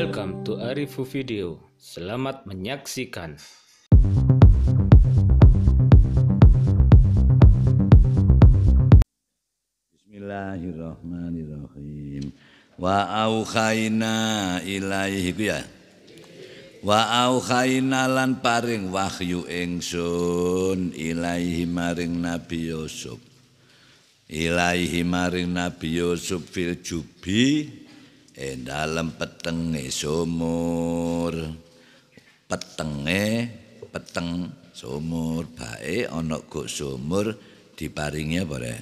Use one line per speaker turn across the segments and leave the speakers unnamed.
Welcome to Arifu Video. Selamat menyaksikan. Bismillahirrahmanirrahim. Wa aukhaina ilaihi ya. Wa aukhaina lan paring wahyu ingsun ilaihi maring Nabi Yusuf. Ilaihi maring Nabi Yusuf fil jubi ing e dalem sumur petenge peteng sumur bae ana go sumur diparingi apa rek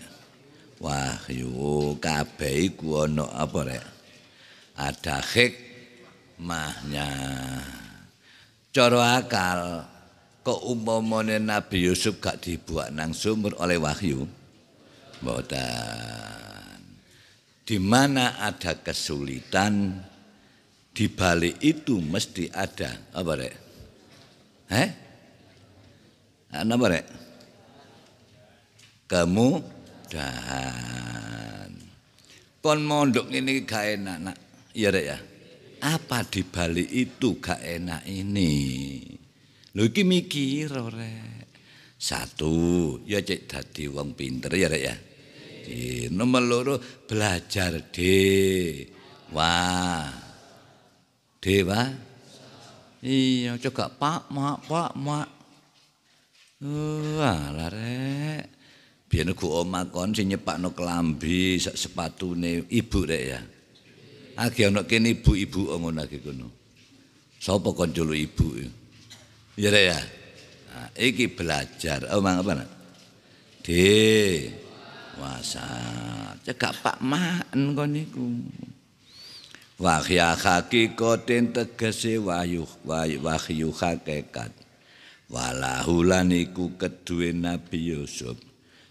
wahyu kabeh iku ana apa rek ada hikmahnya cara akal kok umpamane Nabi Yusuf gak dibuat nang sumur oleh wahyu mboten di mana ada kesulitan di balik itu mesti ada apa rek? Eh? Apa rek? Kamu Pon mondok ini gak enak nak. Iya rek ya. Apa di balik itu gak enak ini? Lu iki mikir rek. Satu, ya cek tadi uang pinter ya rek ya. dek nomor loro belajar dek wah dewa iya juga pak mak pak mak wah lare biar gua oma kon si nyepak kelambi sak sepatu ne ibu rek ya lagi anak kini ibu ibu omong lagi kuno sopo kon julu ibu ya rek ya nah, iki belajar omong apa nak dek puasa cegak pak maen kon niku wahya hakikatin tegese wahyu wahyu hakikat walahulan iku kedue nabi yusuf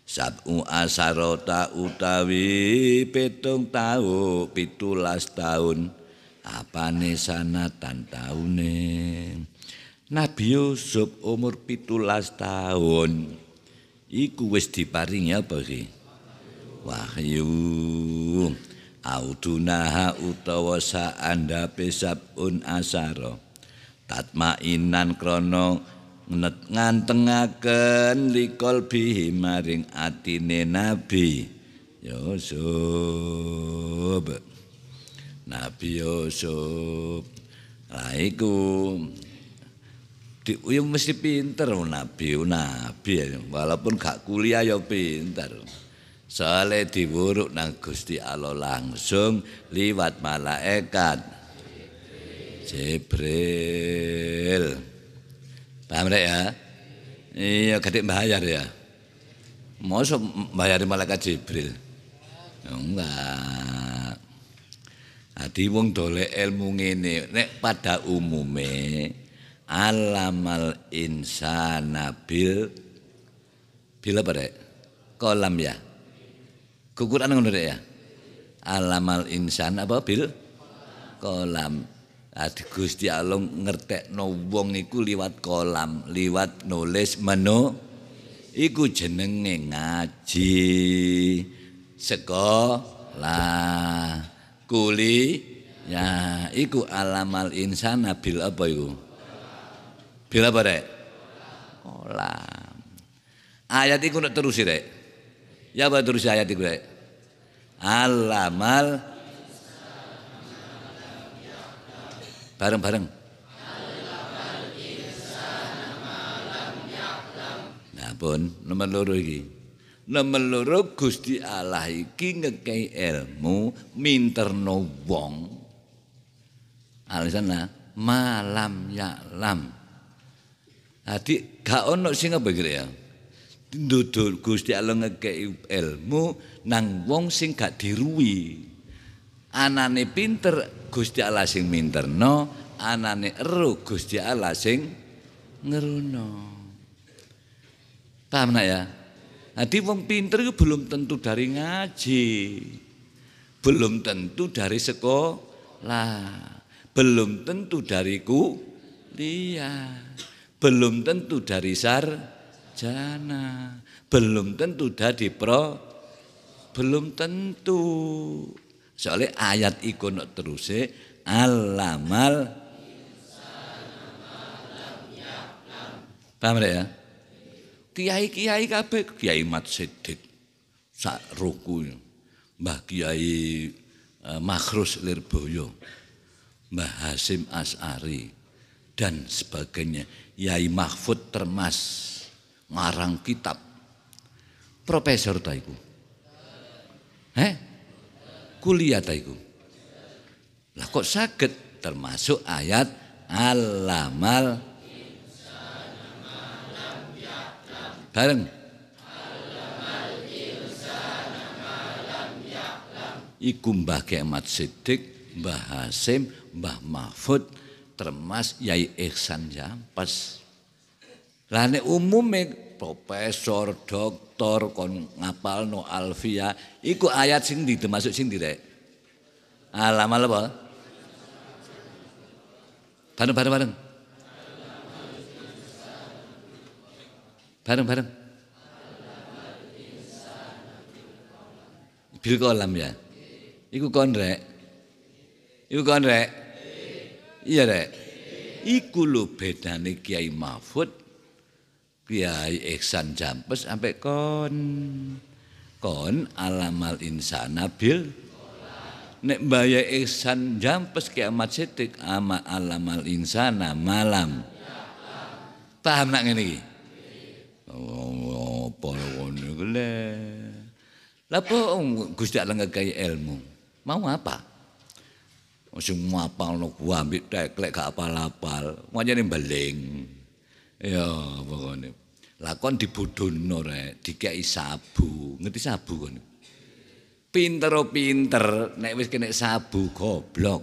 Sabu asarota utawi pitung tahu pitulas tahun apane nih sanatan tahun Nabi Yusuf umur pitulas tahun iku wis diparingi apa sih wahyu audunaha utawa saanda pesap un asaro tatmainan krono menet ngantengaken likol bihi maring atine nabi Yusuf Nabi Yusuf Nah iku Uyung mesti pinter Nabi Nabi walaupun gak kuliah ya pinter Soale diwuruk nang Gusti Allah langsung liwat malaikat Jibril. Paham rek ya? Iya, gede bayar ya. Mau bayar malaikat Jibril. Ya enggak. Adi wong dolek ilmu ngene, nek pada umume alamal insana bil bil apa rek? Kolam ya. Kukuran ngono ya. Alamal insan apa bil kolam. Adi Gusti Allah ngertekno wong iku liwat kolam, liwat nulis menu iku jenenge ngaji. Sekolah kuli ya iku alamal insan nah, bil apa iku? Bil apa rek? Kolam. Ayat iku nek terusi rek. Ya apa terus ayat itu? Alamal bareng-bareng. Nah pun nomor loro ini Nomor loro Gusti Allah iki ngekei ilmu no wong. Alisana malam yaklam lam. gak ono sing apa kira ya? ndudul Gusti Allah ngekei ilmu nang wong sing gak diruwi. Anane pinter Gusti Allah sing minterno, anane eru Gusti Allah sing no Paham nak ya? Jadi wong pinter itu belum tentu dari ngaji. Belum tentu dari sekolah. Belum tentu dari kuliah. Belum tentu dari sar sarjana. Belum tentu dadi pro, belum tentu. Soalnya ayat iku nak terus alamal Paham ya? Kiai-kiai kabeh, Kiai Mat sedik sak ruku. Mbah Kiai eh, Makhrus Lirboyo, Mbah Hasim As'ari dan sebagainya. Yai Mahfud Termas marang kitab. Profesor taiku, Heh? Kuliah taiku, Lah kok sakit termasuk ayat alamal Bareng. Iku Mbah Kemat Sidik, Mbah Hasim, Mbah Mahfud, termas Yai Ihsan Jampas. Lah nek umume profesor, doktor kon ngapalno alfia, iku ayat sing ndi termasuk sing ndi rek? alam ah, apa? Bareng bareng bareng. Bareng bareng. Bil kolam ya. Iku kon rek. Iku kon rek. Iya rek. Iku lho bedane Kiai Mahfud Kiai Ihsan Jampes sampai kon kon alamal insana bil nek mbaya Ihsan Jampes kiamat setik ama alamal insana malam paham nak ini oh apa ngono gele lapo gus tidak Allah ilmu mau apa apa lo gua ambil teklek gak apa-apa, mau jadi beleng Ya, pokoknya. Lakon dibodohin orang, dikei sabu. Ngerti sabu kan? Pinter o oh, pinter, nek wis kena sabu, goblok.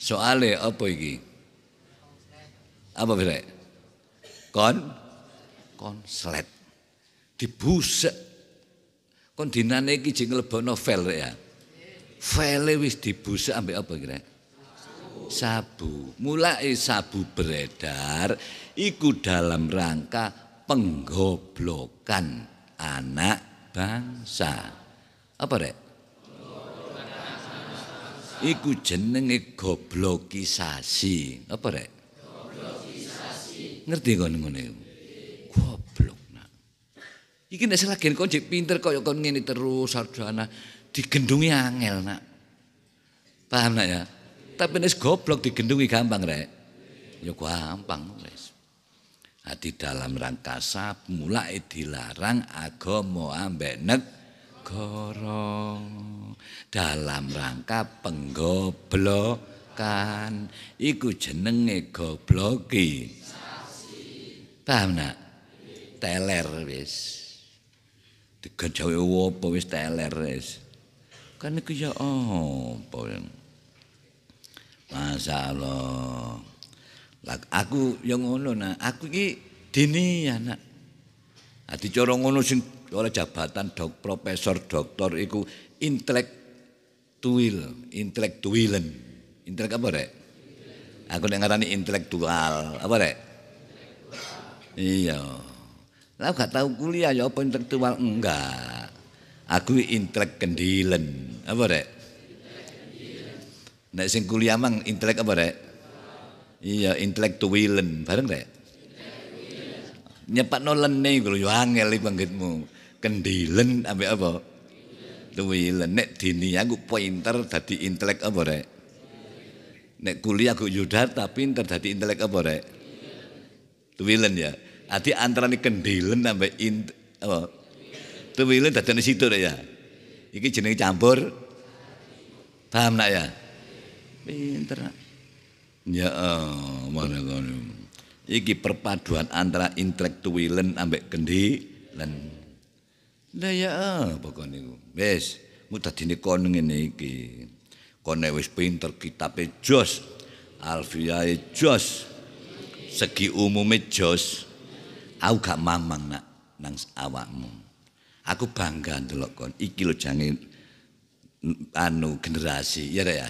Soale apa iki? Apa bilek? Kon? Kon, slet. Dibusek. Kon dinane iki jeng lebono fail ya? Fail wis dibusek ambek apa kira-kira? sabu. Mulai sabu beredar ikut dalam rangka penggoblokan anak bangsa. Apa rek? Iku jenenge goblokisasi. Apa rek? Ngerti kon ngene iku? Goblok nak. Iki nek selagen kon jek pinter kaya kon ngene terus sarjana digendungi angel nak. Paham nak ya? tapi nih goblok digendungi gampang rek. Ya gampang wis. Di dalam rangka sab mulai dilarang agama ambek negara dalam rangka penggoblokan iku jenenge gobloki paham nak teler wis digawe apa wis teler wis kan iku ya apa oh, Masya Allah. Aku yang ngono, nah. aku ini dini anak. Ya, nah, dicara ngono sing oleh jabatan dok, profesor, doktor, iku intelek tuil, intelek tuilen. Intelek apa, rek? Aku dengar ini intelektual, apa, rek? Iya. Lah gak tahu kuliah ya apa intelektual enggak. Aku intelek kendilen, apa, rek? Nek sing kuliah mang intelek apa rek? Iya, intelek tuwilen bareng rek. Nyepat nolene nih lho yo angel iki panggitmu. Kendilen ambek apa? Tuwilen. Nek dini aku pointer tadi intelek apa rek? Nek kuliah aku tapi pinter tadi intelek apa rek? Tuwilen ya. antara nih kendilen ambek int apa? Tuwilen dadane situ rek ya. Iki jenenge campur. Paham nak ya? Pinter. Ya Allah, eh, Iki perpaduan antara intelektualen ambek kendi lan Lah ya eh, pokoke niku. Wis, mu dadi ne kon ngene iki. Kon nek wis pinter kitabe jos, alfiyae jos. Segi umume jos. Aku gak mamang nak nang awakmu. Aku bangga ndelok kon. Iki lo jange anu generasi, ya ya.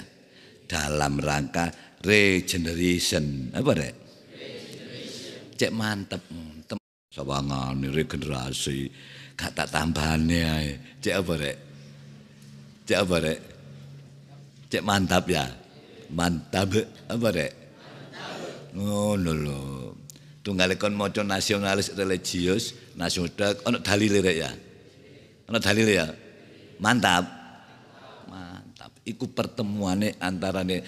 dalam rangka regeneration. Apa rek? Cek mantep. mantep. Sawangan regenerasi. Gak tak tambahannya. Cek apa rek? Cek apa rek? Cek mantap ya. Mantap apa rek? oh, no, lho. Tunggale nasionalis religius, nasional ono dalil rek ya. Ono dalil ya. Mantap. iku pertemuane antarane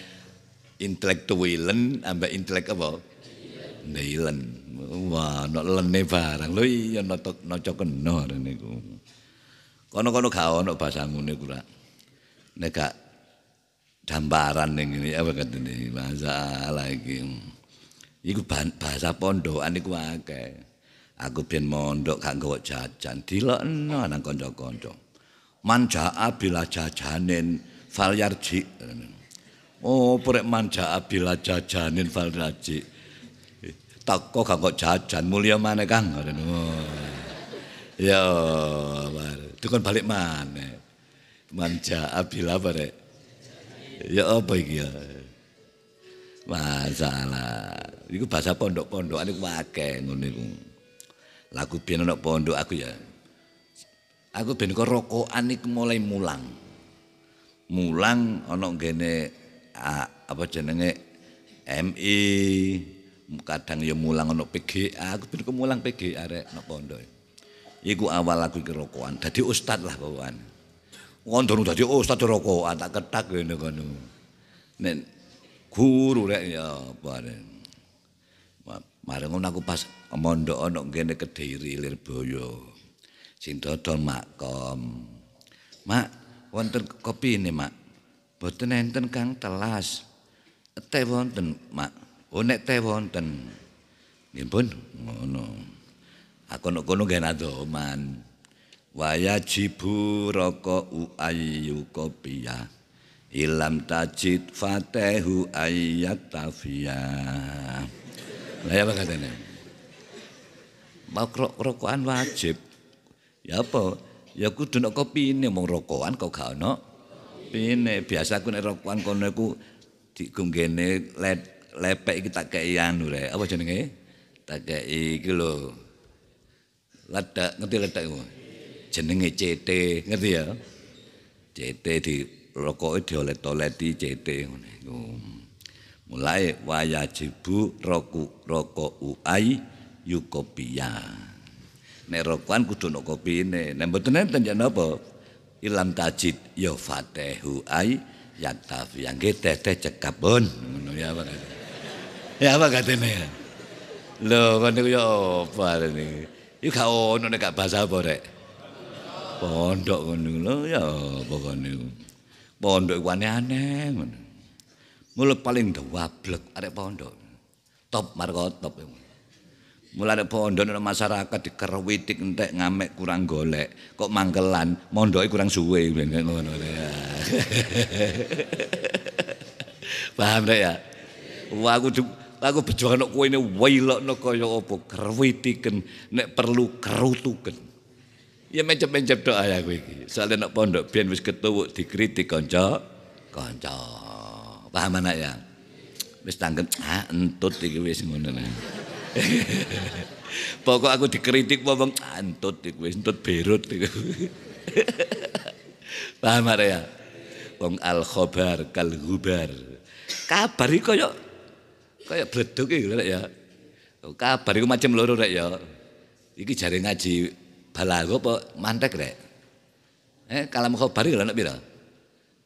intelektualen amba intelek apa nilen wah nek lene barang lho iya notok noco keno niku kono-kono gak ono basa ngene ku ra nek gak dambaran ning ngene apa katene bahasa lagi iku bahasa pondokan iku akeh aku ben mondok gak nggawa jajan dilokno nang kanca-kanca manja bila jajanen fal Oh, purek manja abila jajanin fal yarji. Tako gak kok jajan, mulia mana kang? Oh. Ya, itu kan balik mana? Manja abila purek. Ya apa iki ya? Masalah. Iku bahasa pondok-pondok niku akeh ngono niku. Lagu biyen pondok aku ya. Aku ben kok rokokan iku mulai mulang. mulang ana ngene apa jenenge MI kadang ya mulang ana PGA aku ben mulang PGA arek nang pondok e. iku awal aku iki rokokan dadi ustad lah bawaan ngondong dadi ustad rokokan tak ketak ngene kono nek guru rek ya bareng bareng aku pas mondok ana ngene kediri lir boyo sing dodol makom mak wonten kopi ini mak boten enten kang telas teh wonten mak oh teh wonten nggih pun ngono aku nek kono nggen adoman waya jibu roko ayu kopiya ilam tajid fatehu ayat tafia lah ya katanya mau rokokan wajib ya apa Ya kudu nek ini mau rokokan kok gak ono. Pine biasa aku nek rokokan kono iku digunggene lepek iki tak kei anu rek. Apa jenenge? Tak kei iki lho. Ledak ngerti ledak iku. Jenenge CT, ngerti ya? CT di rokoke diolet-oleti CT ngene iku. Mulai wayajibu roku rokok uai yukopia nek rokuan kudu ono kopine nek mboten enten jan ya napa ilam tajid ya fatehu ai ya taf yang teh teh cekap pun ngono ya apa katanya ya apa katanya ne lho kon niku ya apa niku iki ya gak ono nek gak bahasa apa rek pondok ngono lho ya apa kon niku pondok iku aneh-aneh ngono mulut paling dawablek arek pondok top markotop top Mulane pondok masyarakat dikerwitik entek ngamek kurang golek, kok manggelan, mondoke kurang suwe ngono Paham rek ya? Wah aku aku bejo ana kuene welokno kaya apa kerwitiken nek perlu kerutuken. Ya mencep-mencep doa ya aku iki. Soale nek pondok biyen wis ketuwuk dikritik kanca kanca. Paham anak ya? Wis tanggen ah entut iki wis ngono nah. Pokok aku dikritik wong antut ah, iku wis entut berut iku. Paham ya? Wong al khabar kal gubar. Kabar iki koyo koyo bleduk iki ya. Oh, kabar iku macam loro rek ya. Iki jare ngaji balago apa mantek rek. Eh kalam khabar iki ana pira?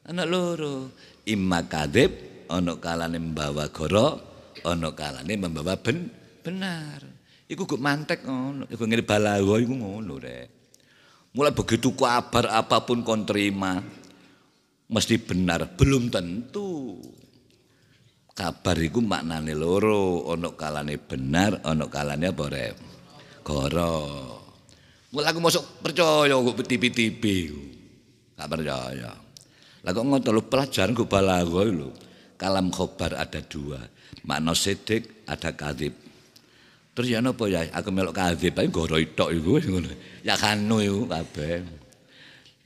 Ana loro. Imma kadib ana kalane mbawa goro, ana kalane membawa ben. Benar. Iku gue mantek ngono, iku ngiri balawa iku ngono rek. Mulai begitu ku kabar apapun kon terima mesti benar, belum tentu. Kabar iku maknane loro, ana kalane benar, ana kalane apa rek? Goro. Mulai aku masuk percaya kok tipi-tipi iku. Gak percaya. Lah kok ngono lho pelajaran gue balawa lho. Kalam khobar ada dua, makna sedek ada kadib. Terus ya napa ya aku melok kadhep bae goro itok iku ngono. Ya kanu iku kabeh.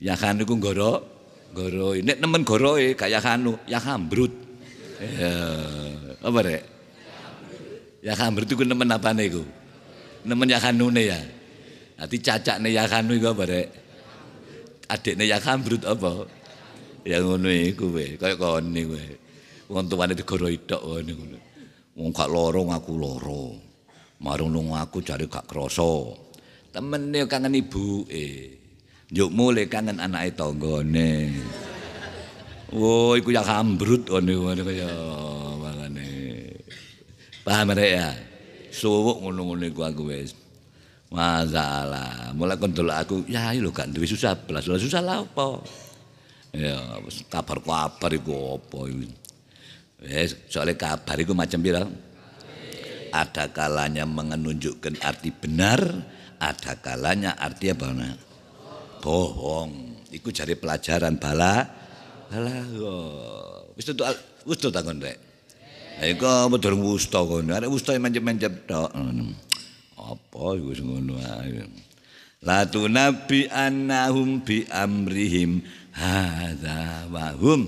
Ya kanu iku goro goro ini nemen goro e kaya ya hambrut. Ya apa rek? Ya hambrut ku nemen apane iku? Nemen ya kanune ya. Dadi cacakne ya kanu iku apa rek? Adikne ya hambrut apa? Ya ngono iku kowe, kaya kono kowe. Wong tuane digoro itok ngono. Wong gak lara aku lara. marung lunga aku cari gak krasa. Temene kangen ibuke. Njuk mule kangen anake tanggane. Wo, iku ya kambrut ngene kaya mangane. Paham rek ya? Suwuk ngono-ngono aku wis. Masalah. Mula kon dolok aku, ya lho gak duwe susah belas. Lah susah lah apa? Ya, kabar kabar iku apa iki? Wis, soalnya kabar iku macam pira ada kalanya menunjukkan arti benar, ada kalanya arti apa nak? Bohong. Iku cari pelajaran bala. bala wis tutuk wis tutuk takon rek. Lah iku apa durung wusta yang Arek wusta ya mencep-mencep tok. Hmm. Apa iku ngono ae. La annahum bi amrihim hadza wa hum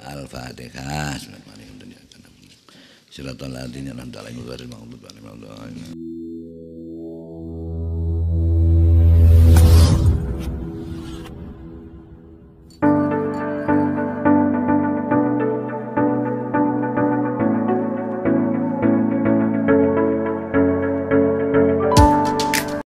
al-fatihah nanti lagi an'amta mau berbaring mau doain.